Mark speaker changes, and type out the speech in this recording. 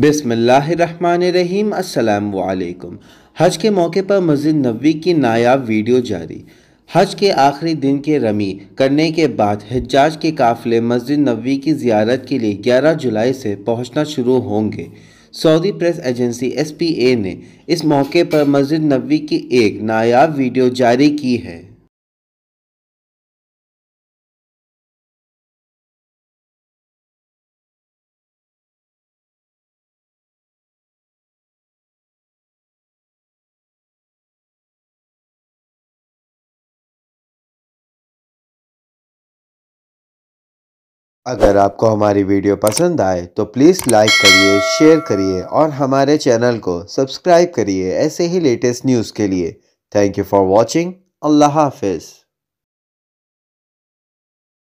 Speaker 1: बिसमीम अल्लाम हज के मौके पर मस्जिद नबी की नायाब वीडियो जारी हज के आखिरी दिन के रमी करने के बाद हजाज के काफिले मस्जिद नबी की जियारत के लिए 11 जुलाई से पहुंचना शुरू होंगे
Speaker 2: Saudi press agency S P A ने इस मौके पर मस्जिद नबी की एक
Speaker 3: नायाब वीडियो जारी की है अगर आपको हमारी वीडियो पसंद आए तो प्लीज़ लाइक करिए
Speaker 4: शेयर करिए और हमारे चैनल को सब्सक्राइब करिए ऐसे ही लेटेस्ट न्यूज़ के लिए
Speaker 3: थैंक यू फॉर वॉचिंग अल्लाह हाफिज़